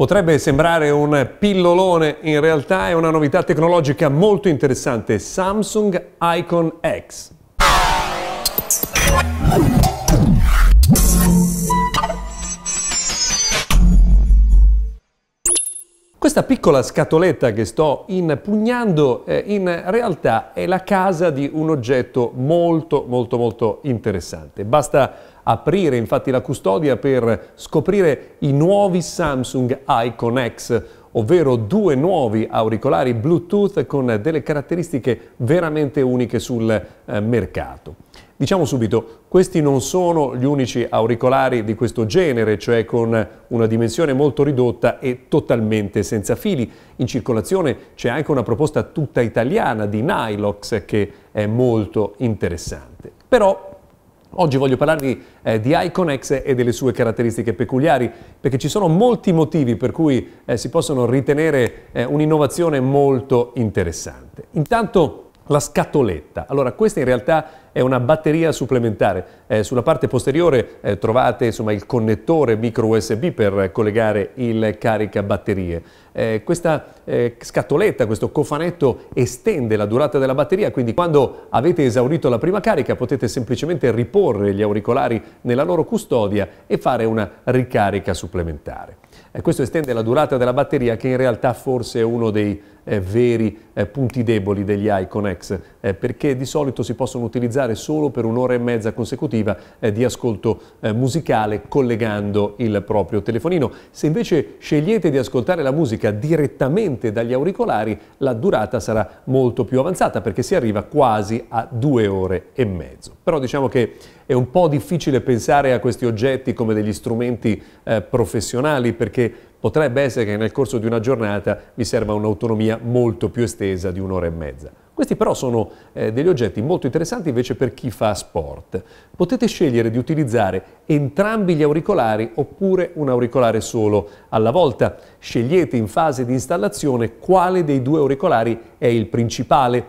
Potrebbe sembrare un pillolone, in realtà è una novità tecnologica molto interessante, Samsung Icon X. Questa piccola scatoletta che sto impugnando eh, in realtà è la casa di un oggetto molto molto molto interessante. Basta aprire infatti la custodia per scoprire i nuovi Samsung Icon X ovvero due nuovi auricolari Bluetooth con delle caratteristiche veramente uniche sul eh, mercato. Diciamo subito, questi non sono gli unici auricolari di questo genere, cioè con una dimensione molto ridotta e totalmente senza fili. In circolazione c'è anche una proposta tutta italiana di Nylox che è molto interessante. Però Oggi voglio parlarvi eh, di X e delle sue caratteristiche peculiari, perché ci sono molti motivi per cui eh, si possono ritenere eh, un'innovazione molto interessante. Intanto la scatoletta. Allora, questa in realtà è una batteria supplementare. Eh, sulla parte posteriore eh, trovate insomma, il connettore micro USB per collegare il caricabatterie. Eh, questa eh, scatoletta, questo cofanetto estende la durata della batteria, quindi quando avete esaurito la prima carica potete semplicemente riporre gli auricolari nella loro custodia e fare una ricarica supplementare. Eh, questo estende la durata della batteria che in realtà forse è uno dei eh, veri punti deboli degli Icon X perché di solito si possono utilizzare utilizzare solo per un'ora e mezza consecutiva eh, di ascolto eh, musicale collegando il proprio telefonino. Se invece scegliete di ascoltare la musica direttamente dagli auricolari, la durata sarà molto più avanzata perché si arriva quasi a due ore e mezzo. Però diciamo che è un po' difficile pensare a questi oggetti come degli strumenti eh, professionali perché potrebbe essere che nel corso di una giornata vi serva un'autonomia molto più estesa di un'ora e mezza. Questi però sono eh, degli oggetti molto interessanti invece per chi fa sport. Potete scegliere di utilizzare entrambi gli auricolari oppure un auricolare solo alla volta. Scegliete in fase di installazione quale dei due auricolari è il principale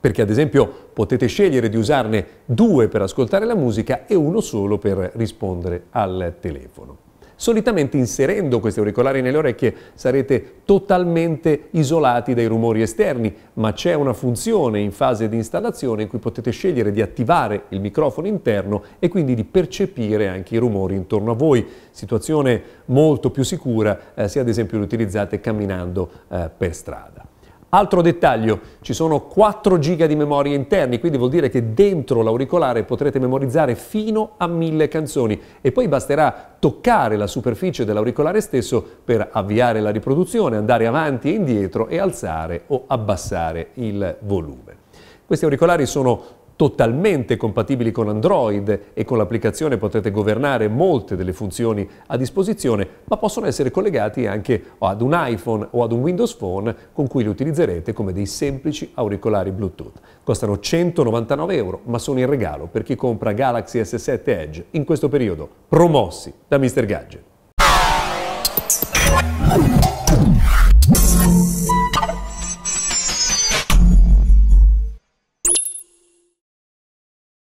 perché ad esempio potete scegliere di usarne due per ascoltare la musica e uno solo per rispondere al telefono. Solitamente inserendo questi auricolari nelle orecchie sarete totalmente isolati dai rumori esterni, ma c'è una funzione in fase di installazione in cui potete scegliere di attivare il microfono interno e quindi di percepire anche i rumori intorno a voi. Situazione molto più sicura eh, se ad esempio li utilizzate camminando eh, per strada. Altro dettaglio, ci sono 4 giga di memoria interni, quindi vuol dire che dentro l'auricolare potrete memorizzare fino a 1000 canzoni e poi basterà toccare la superficie dell'auricolare stesso per avviare la riproduzione, andare avanti e indietro e alzare o abbassare il volume. Questi auricolari sono totalmente compatibili con Android e con l'applicazione potrete governare molte delle funzioni a disposizione, ma possono essere collegati anche ad un iPhone o ad un Windows Phone con cui li utilizzerete come dei semplici auricolari Bluetooth. Costano 199 euro, ma sono in regalo per chi compra Galaxy S7 Edge in questo periodo, promossi da Mr. Gadget.